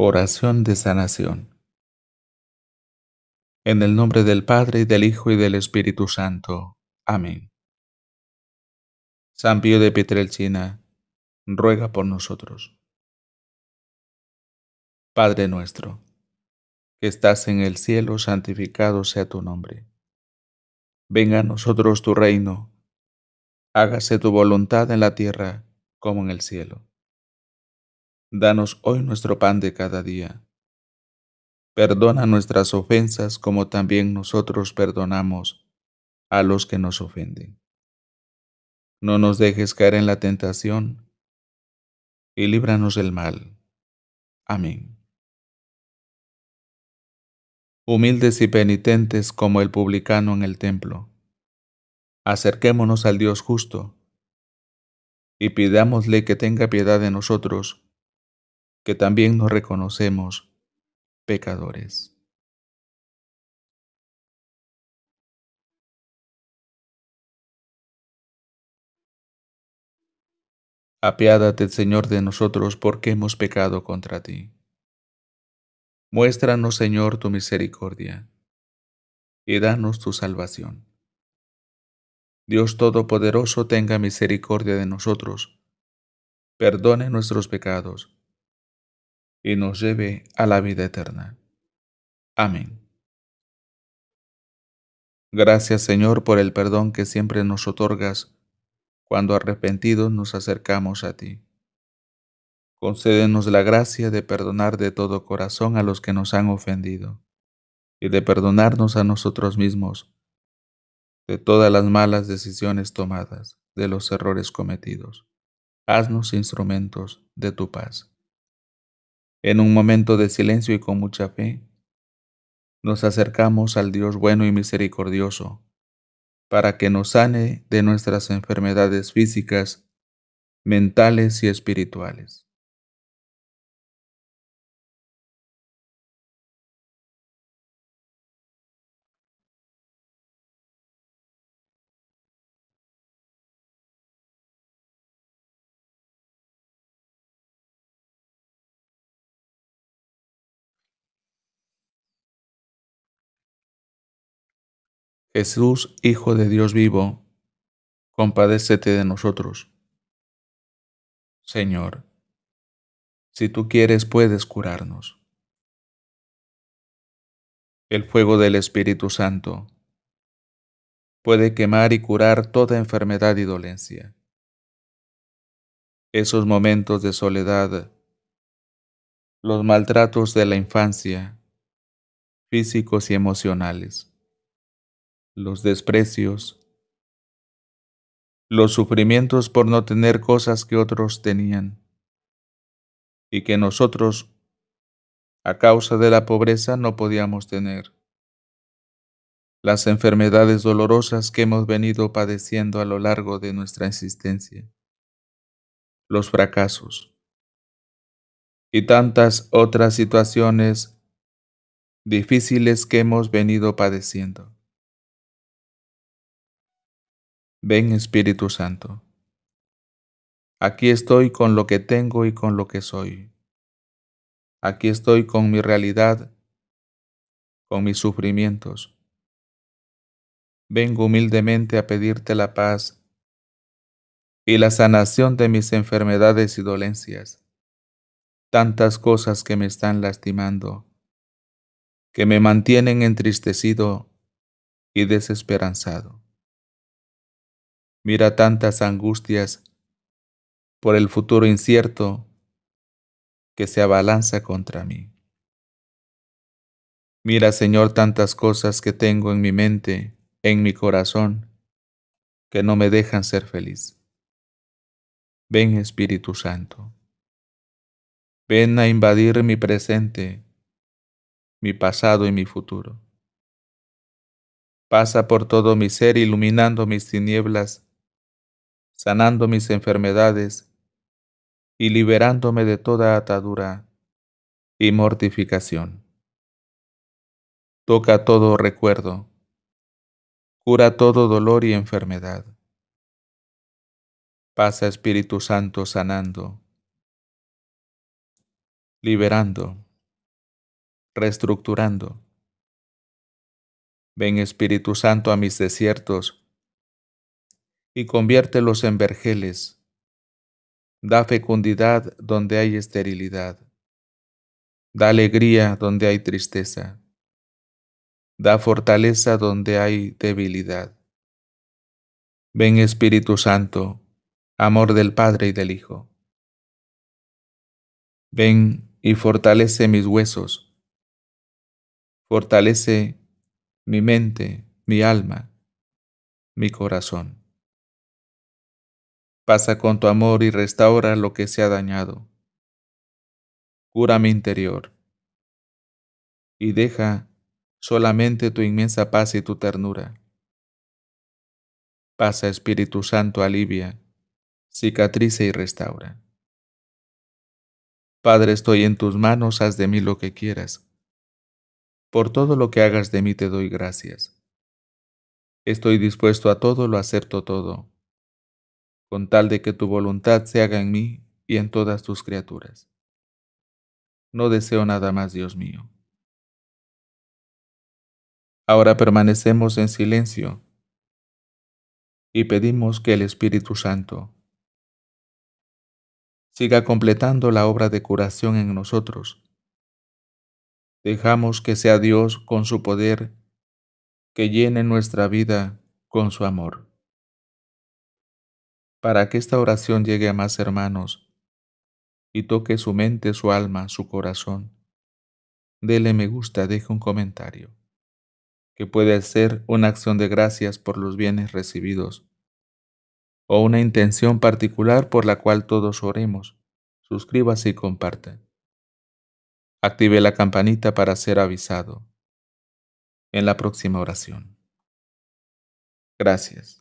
Oración de sanación. En el nombre del Padre, del Hijo y del Espíritu Santo. Amén. San Pío de Pietrelcina, ruega por nosotros. Padre nuestro, que estás en el cielo, santificado sea tu nombre. Venga a nosotros tu reino. Hágase tu voluntad en la tierra como en el cielo. Danos hoy nuestro pan de cada día. Perdona nuestras ofensas como también nosotros perdonamos a los que nos ofenden. No nos dejes caer en la tentación y líbranos del mal. Amén. Humildes y penitentes como el publicano en el templo, acerquémonos al Dios justo y pidámosle que tenga piedad de nosotros que también nos reconocemos pecadores. Apiádate, Señor, de nosotros porque hemos pecado contra ti. Muéstranos, Señor, tu misericordia y danos tu salvación. Dios Todopoderoso tenga misericordia de nosotros, perdone nuestros pecados y nos lleve a la vida eterna. Amén. Gracias Señor por el perdón que siempre nos otorgas cuando arrepentidos nos acercamos a ti. Concédenos la gracia de perdonar de todo corazón a los que nos han ofendido y de perdonarnos a nosotros mismos de todas las malas decisiones tomadas, de los errores cometidos. Haznos instrumentos de tu paz. En un momento de silencio y con mucha fe, nos acercamos al Dios bueno y misericordioso, para que nos sane de nuestras enfermedades físicas, mentales y espirituales. Jesús, Hijo de Dios vivo, compadécete de nosotros. Señor, si tú quieres puedes curarnos. El fuego del Espíritu Santo puede quemar y curar toda enfermedad y dolencia. Esos momentos de soledad, los maltratos de la infancia, físicos y emocionales los desprecios, los sufrimientos por no tener cosas que otros tenían, y que nosotros, a causa de la pobreza, no podíamos tener, las enfermedades dolorosas que hemos venido padeciendo a lo largo de nuestra existencia, los fracasos, y tantas otras situaciones difíciles que hemos venido padeciendo. Ven Espíritu Santo. Aquí estoy con lo que tengo y con lo que soy. Aquí estoy con mi realidad, con mis sufrimientos. Vengo humildemente a pedirte la paz y la sanación de mis enfermedades y dolencias, tantas cosas que me están lastimando, que me mantienen entristecido y desesperanzado. Mira tantas angustias por el futuro incierto que se abalanza contra mí. Mira, Señor, tantas cosas que tengo en mi mente, en mi corazón, que no me dejan ser feliz. Ven, Espíritu Santo. Ven a invadir mi presente, mi pasado y mi futuro. Pasa por todo mi ser iluminando mis tinieblas sanando mis enfermedades y liberándome de toda atadura y mortificación. Toca todo recuerdo, cura todo dolor y enfermedad. Pasa Espíritu Santo sanando, liberando, reestructurando. Ven Espíritu Santo a mis desiertos y conviértelos en vergeles. Da fecundidad donde hay esterilidad. Da alegría donde hay tristeza. Da fortaleza donde hay debilidad. Ven Espíritu Santo, amor del Padre y del Hijo. Ven y fortalece mis huesos. Fortalece mi mente, mi alma, mi corazón. Pasa con tu amor y restaura lo que se ha dañado. Cura mi interior. Y deja solamente tu inmensa paz y tu ternura. Pasa Espíritu Santo, alivia, cicatrice y restaura. Padre, estoy en tus manos, haz de mí lo que quieras. Por todo lo que hagas de mí te doy gracias. Estoy dispuesto a todo, lo acepto todo con tal de que tu voluntad se haga en mí y en todas tus criaturas. No deseo nada más, Dios mío. Ahora permanecemos en silencio y pedimos que el Espíritu Santo siga completando la obra de curación en nosotros. Dejamos que sea Dios con su poder que llene nuestra vida con su amor para que esta oración llegue a más hermanos y toque su mente, su alma, su corazón. Dele me gusta, deje un comentario, que puede ser una acción de gracias por los bienes recibidos o una intención particular por la cual todos oremos. Suscríbase y comparte. Active la campanita para ser avisado en la próxima oración. Gracias.